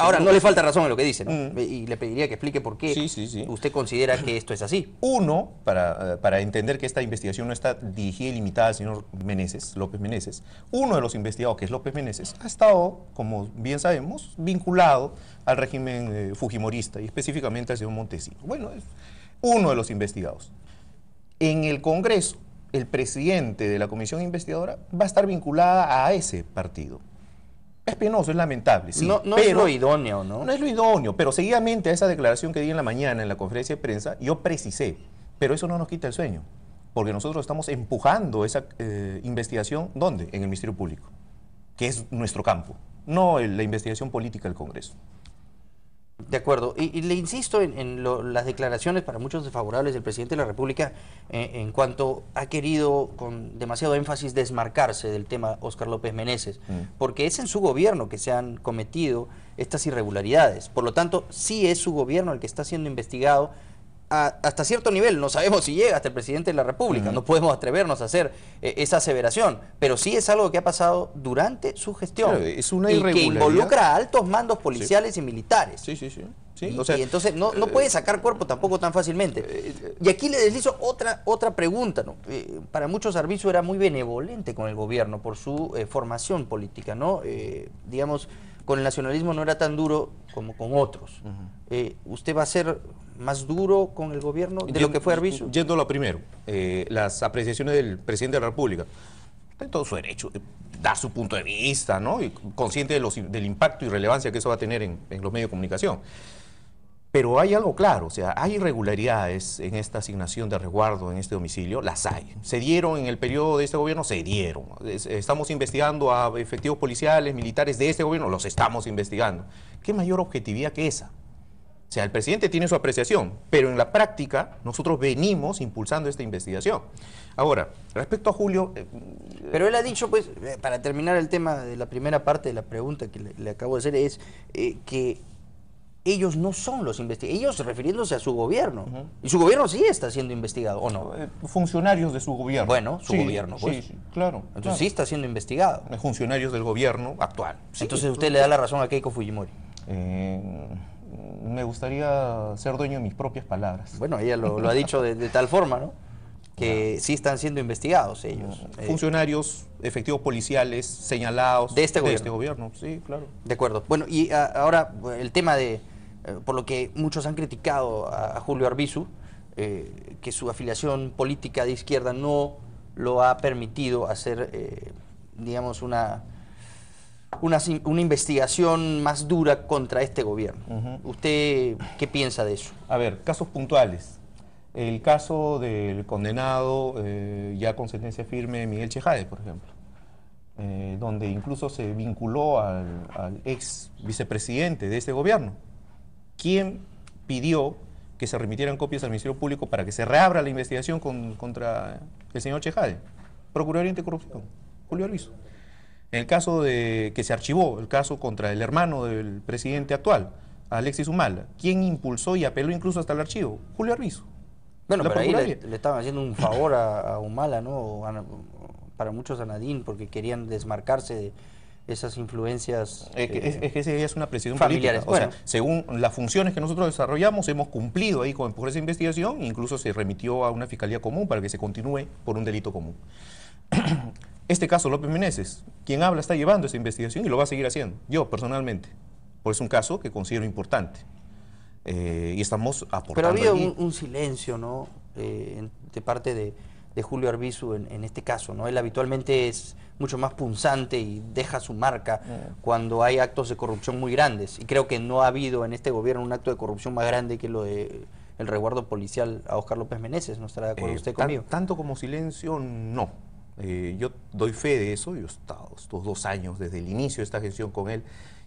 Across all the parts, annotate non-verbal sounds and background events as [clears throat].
Ahora, no le falta razón en lo que dice, mm. Y le pediría que explique por qué sí, usted considera que esto es así. Uno, eh, para, entender que esta investigación no está dirigida y limitada al señor Meneses, López Meneses, uno de los investigados, que es López Meneses, ha estado, como bien sabemos, vinculado al régimen eh, fujimorista y específicamente al señor Montesino. Bueno, es uno de los investigados. En el Congreso, el presidente de la comisión investigadora va a estar vinculada a ese partido es penoso, es lamentable, No, es lo idóneo, ¿no? No es lo idóneo, pero seguidamente a esa declaración que di en la mañana en la conferencia de prensa, yo precisé, pero eso no nos quita el sueño, porque nosotros estamos empujando esa eh, investigación, ¿dónde? En el Ministerio Público, que es nuestro campo, no la investigación política del Congreso. De acuerdo. Y, le insisto en, las declaraciones para muchos desfavorables del presidente de la República eh, en cuanto ha querido con demasiado énfasis desmarcarse del tema Óscar López Meneses, mm. porque es en su gobierno que se han cometido estas irregularidades. Por lo tanto, sí es su gobierno el que está siendo investigado hasta cierto nivel, no sabemos si llega hasta el presidente de la República, no podemos atrevernos a hacer eh, esa aseveración, pero sí es algo que ha pasado durante su gestión. es una y que involucra a altos mandos policiales y militares. Sí, sí, sí. y, entonces no, no eh, puede sacar cuerpo tampoco tan fácilmente. Eh, y aquí le deslizo otra, otra pregunta. para muchos Arbizu era muy benevolente con el gobierno por su formación política, ¿no? digamos con el nacionalismo no era tan duro como con otros. Eh, ¿Usted va a ser más duro con el gobierno de lo que fue Arbizu? Yendo a primero, eh, las apreciaciones del presidente de la República. Tiene todo su derecho, eh, dar su punto de vista, ¿no? Y consciente de los, del impacto y relevancia que eso va a tener en los medios de comunicación. Pero hay algo claro, o sea, hay irregularidades en esta asignación de resguardo en este domicilio, las hay. Se dieron en el periodo de este gobierno, se dieron. Estamos investigando a efectivos policiales, militares de este gobierno, los estamos investigando. ¿Qué mayor objetividad que esa? O sea, el presidente tiene su apreciación, pero en la práctica nosotros venimos impulsando esta investigación. Ahora, respecto a Julio... Eh, pero él ha dicho, pues, eh, para terminar el tema de la primera parte de la pregunta que le, acabo de hacer, es eh, que ellos no son los investigadores. ellos refiriéndose a su gobierno. Y su gobierno sí está siendo investigado, ¿o no? Eh, funcionarios de su gobierno. Bueno, su gobierno, pues. Sí, claro. Entonces sí está siendo investigado. Eh, funcionarios del gobierno actual. Entonces pues, usted le da la razón a Keiko Fujimori. Eh, me gustaría ser dueño de mis propias palabras. Bueno, ella lo, ha dicho [laughs] de tal forma, ¿no? que sí están siendo investigados ellos. Eh, Funcionarios, efectivos policiales señalados de este, este, gobierno. Sí, claro. De acuerdo. Bueno, y ah, ahora el tema de, eh, por lo que muchos han criticado a, Julio Arbizu, eh, que su afiliación política de izquierda no lo ha permitido hacer, digamos, una, una, una, investigación más dura contra este gobierno. ¿Usted qué piensa de eso? A ver, casos puntuales el caso del condenado eh, ya con sentencia firme Miguel Chejade, por ejemplo, eh, donde incluso se vinculó al, ex vicepresidente de este gobierno, ¿quién pidió que se remitieran copias al Ministerio Público para que se reabra la investigación contra el señor Chejade, Procurador Anticorrupción, Julio Arviso. En el caso de que se archivó el caso contra el hermano del presidente actual, Alexis Humala, quien impulsó y apeló incluso hasta el archivo, Julio Arviso. Bueno, pero ahí le, estaban haciendo un favor a, Humala, ¿no? para muchos a Nadine, porque querían desmarcarse de esas influencias. es, que eh, esa es una precisión familiar, O sea, según las funciones que nosotros desarrollamos, hemos cumplido ahí con empujar esa investigación, incluso se remitió a una fiscalía común para que se continúe por un delito común. [clears throat] este caso, López Meneses, quien habla está llevando esa investigación y lo va a seguir haciendo, yo personalmente. Por pues es un caso que considero importante. Eh, y estamos aportando. Pero había un, un, silencio, ¿no? Eh, de parte de, Julio Arbizu en, este caso, ¿no? Él habitualmente es mucho más punzante y deja su marca mm. cuando hay actos de corrupción muy grandes. Y creo que no ha habido en este gobierno un acto de corrupción más grande que lo de eh, el resguardo policial a Oscar López Meneses, ¿no estará de acuerdo usted conmigo? Tanto como silencio, no. Eh, yo doy fe de eso, yo he estado estos dos años desde el inicio de esta gestión con él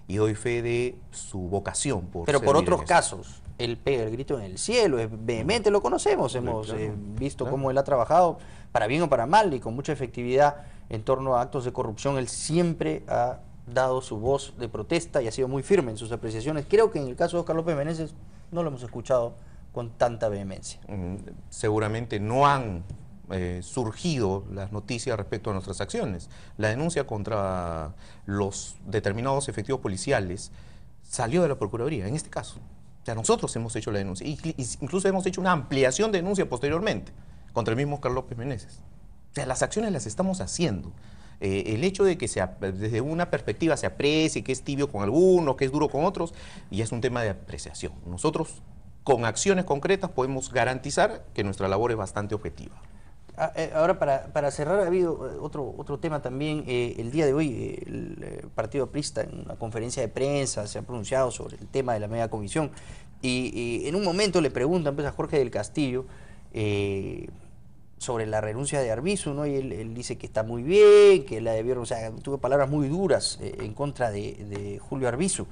y doy fe de su vocación. Por Pero por otros casos, el pega el grito en el cielo, es vehemente, lo conocemos, hemos eh, visto cómo él ha trabajado, para bien o para mal, y con mucha efectividad en torno a actos de corrupción, él siempre ha dado su voz de protesta y ha sido muy firme en sus apreciaciones. Creo que en el caso de Oscar López Meneses no lo hemos escuchado con tanta vehemencia. Mm, seguramente no han eh, surgido las noticias respecto a nuestras acciones. La denuncia contra los determinados efectivos policiales salió de la Procuraduría, en este caso. O sea, nosotros hemos hecho la denuncia, incluso hemos hecho una ampliación de denuncia posteriormente contra el mismo Carlos López O sea, las acciones las estamos haciendo. Eh, el hecho de que desde una perspectiva se aprecie, que es tibio con algunos, que es duro con otros, y es un tema de apreciación. Nosotros, con acciones concretas, podemos garantizar que nuestra labor es bastante objetiva. Ah, eh, ahora, para, para, cerrar, ha habido eh, otro, otro tema también. Eh, el día de hoy, el Partido Prista, en una conferencia de prensa, se ha pronunciado sobre el tema de la media comisión. Y, en un momento le preguntan pues, a Jorge del Castillo sobre la renuncia de Arbizu, ¿no? Y él, dice que está muy bien, que la debieron. O sea, tuvo palabras muy duras en contra de, de Julio Arbizu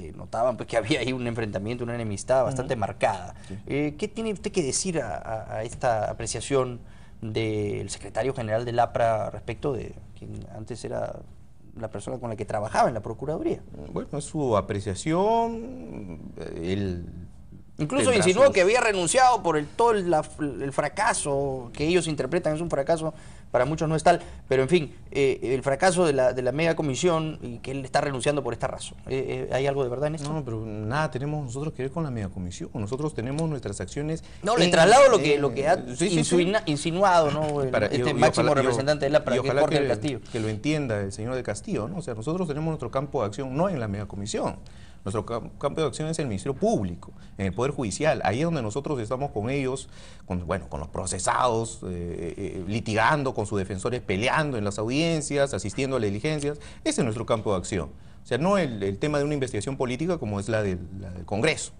que notaban pues, que [laughs] había ahí un enfrentamiento, una enemistad bastante marcada. Eh, ¿Qué tiene usted que decir a, esta apreciación del secretario general del APRA respecto de quien antes era la persona con la que trabajaba en la Procuraduría? Bueno, su apreciación, Incluso insinuó que había renunciado por el, todo el, fracaso, que ellos interpretan es un fracaso, para muchos no es tal, pero en fin, eh, el fracaso de la, de la mega comisión y que él está renunciando por esta razón. Eh, eh, ¿Hay algo de verdad en esto? No, pero nada tenemos nosotros que ver con la mega comisión, nosotros tenemos nuestras acciones... No, le traslado lo que, lo que ha insinuado ¿no? [laughs] este máximo representante de la para que, que, del Castillo. que lo entienda el señor de Castillo, ¿no? o sea, nosotros tenemos nuestro campo de acción no en la mega comisión, nuestro campo de acción es el Ministerio Público, en el Judicial. Ahí es donde nosotros estamos con ellos, con, bueno, con los procesados, eh, eh, eh, litigando con sus defensores, peleando en las audiencias, asistiendo a las diligencias. Ese es nuestro campo de acción. O sea, no el, tema de una investigación política como es la del, Congreso,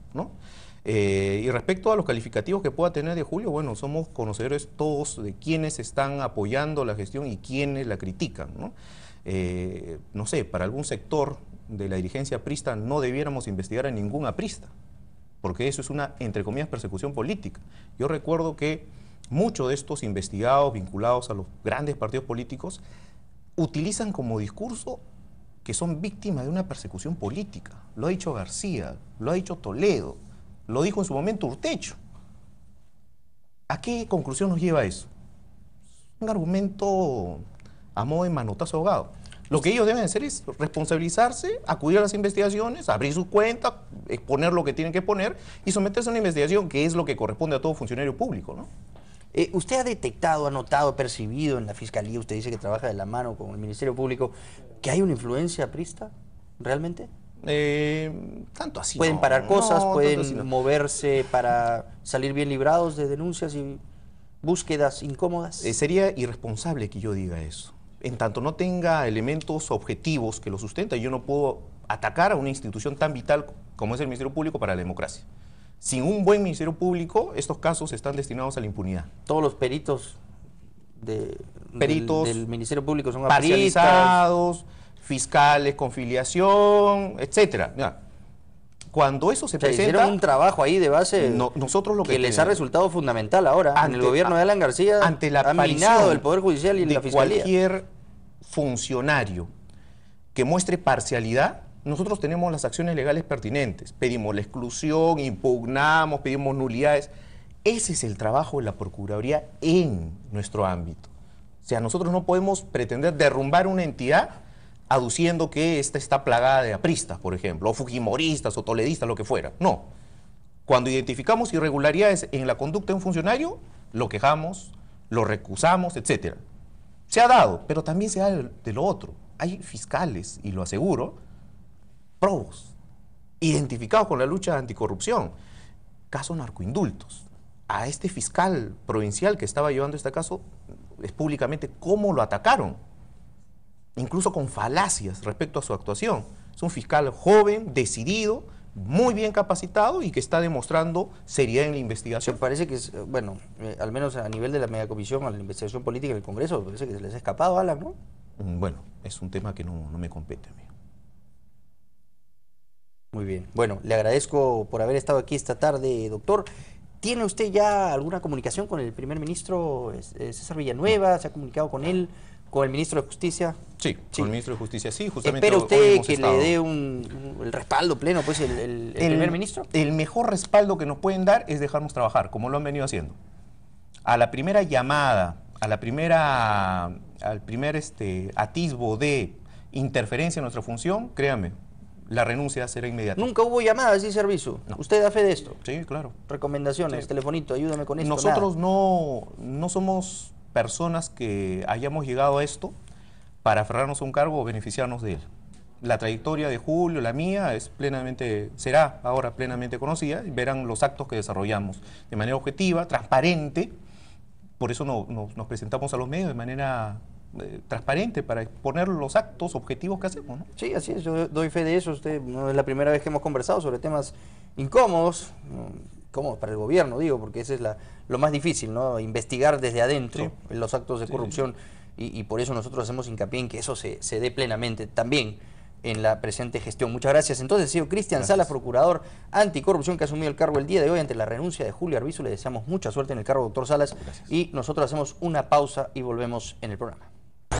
y respecto a los calificativos que pueda tener de Julio, bueno, somos conocedores todos de quienes están apoyando la gestión y quienes la critican, ¿no? sé, para algún sector de la dirigencia aprista no debiéramos investigar a ningún aprista porque eso es una, entre comillas, persecución política. Yo recuerdo que muchos de estos investigados vinculados a los grandes partidos políticos utilizan como discurso que son víctimas de una persecución política. Lo ha dicho García, lo ha dicho Toledo, lo dijo en su momento Urtecho. ¿A qué conclusión nos lleva eso? Un argumento a modo de manotazo ahogado. Lo que ellos deben hacer es responsabilizarse, acudir a las investigaciones, abrir sus cuentas, ...exponer lo que tienen que poner y someterse a una investigación, que es lo que corresponde a todo funcionario público, ¿no? Eh, ¿Usted ha detectado, anotado, percibido en la Fiscalía, usted dice que trabaja de la mano con el Ministerio Público, que hay una influencia prista realmente? Eh, tanto así. Pueden parar cosas, pueden moverse para salir bien librados de denuncias y búsquedas incómodas. Eh, sería irresponsable que yo diga eso. En tanto no tenga elementos objetivos que lo sustenten, yo no puedo atacar a una institución tan vital como es el Ministerio Público para la democracia. Sin un buen Ministerio Público, estos casos están destinados a la impunidad. Todos los peritos, de, del, Ministerio Público son parcializados, fiscales con filiación, etcétera. cuando eso se, presenta... Hicieron un trabajo ahí de base nosotros lo que, les ha resultado fundamental ahora. en el gobierno de Alan García ante la ha del Poder Judicial y de la Fiscalía. cualquier funcionario que muestre parcialidad nosotros tenemos las acciones legales pertinentes, pedimos la exclusión, impugnamos, pedimos nulidades. Ese es el trabajo de la Procuraduría en nuestro ámbito. O sea, nosotros no podemos pretender derrumbar una entidad aduciendo que esta está plagada de apristas, por ejemplo, o fujimoristas, o toledistas, lo que fuera. No. Cuando identificamos irregularidades en la conducta de un funcionario, lo quejamos, lo recusamos, etc. Se ha dado, pero también se da de lo otro. Hay fiscales, y lo aseguro, probos, identificados con la lucha anticorrupción, caso narcoindultos. A este fiscal provincial que estaba llevando este caso, es públicamente cómo lo atacaron, incluso con falacias respecto a su actuación. Es un fiscal joven, decidido, muy bien capacitado y que está demostrando seriedad en la investigación. parece que, es, eh, bueno, eh, al menos a nivel de la comisión, a la investigación política del Congreso, parece que se les ha escapado, Alan, ¿no? Mm, bueno, es un tema que no, no me compete a mí. Muy bien. Bueno, le agradezco por haber estado aquí esta tarde, doctor. ¿Tiene usted ya alguna comunicación con el primer ministro eh, César Villanueva? ¿Se ha comunicado con él? ¿Con el ministro de Justicia? Sí, con el ministro de Justicia, sí, justamente. ¿Espera usted que le dé un, el respaldo pleno, pues, el, primer ministro? El mejor respaldo que nos pueden dar es dejarnos trabajar, como lo han venido haciendo. A la primera llamada, a la primera, al primer este, atisbo de interferencia en nuestra función, créanme, la renuncia será inmediata. Nunca hubo llamadas y servicio. Usted da fe de esto. Sí, claro. Recomendaciones, telefonito, ayúdame con esto. Nosotros no, no, somos personas que hayamos llegado a esto para aferrarnos a un cargo o beneficiarnos de él. La trayectoria de Julio, la mía, es plenamente, será ahora plenamente conocida. Verán los actos que desarrollamos de manera objetiva, transparente. Por eso nos presentamos a los medios de manera eh, transparente para exponer los actos objetivos que hacemos. Sí, así es, yo doy fe de eso. Usted no es la primera vez que hemos conversado sobre temas incómodos, incómodos para el gobierno, digo, porque eso es la, lo más difícil, ¿no? Investigar desde adentro los actos de corrupción. Y, por eso nosotros hacemos hincapié en que eso se, dé plenamente también en la presente gestión. Muchas gracias. Entonces, sido Cristian Salas, procurador anticorrupción que ha asumido el cargo el día de hoy ante la renuncia de Julio Arbizu. Le deseamos mucha suerte en el cargo, doctor Salas. Y nosotros hacemos una pausa y volvemos en el programa.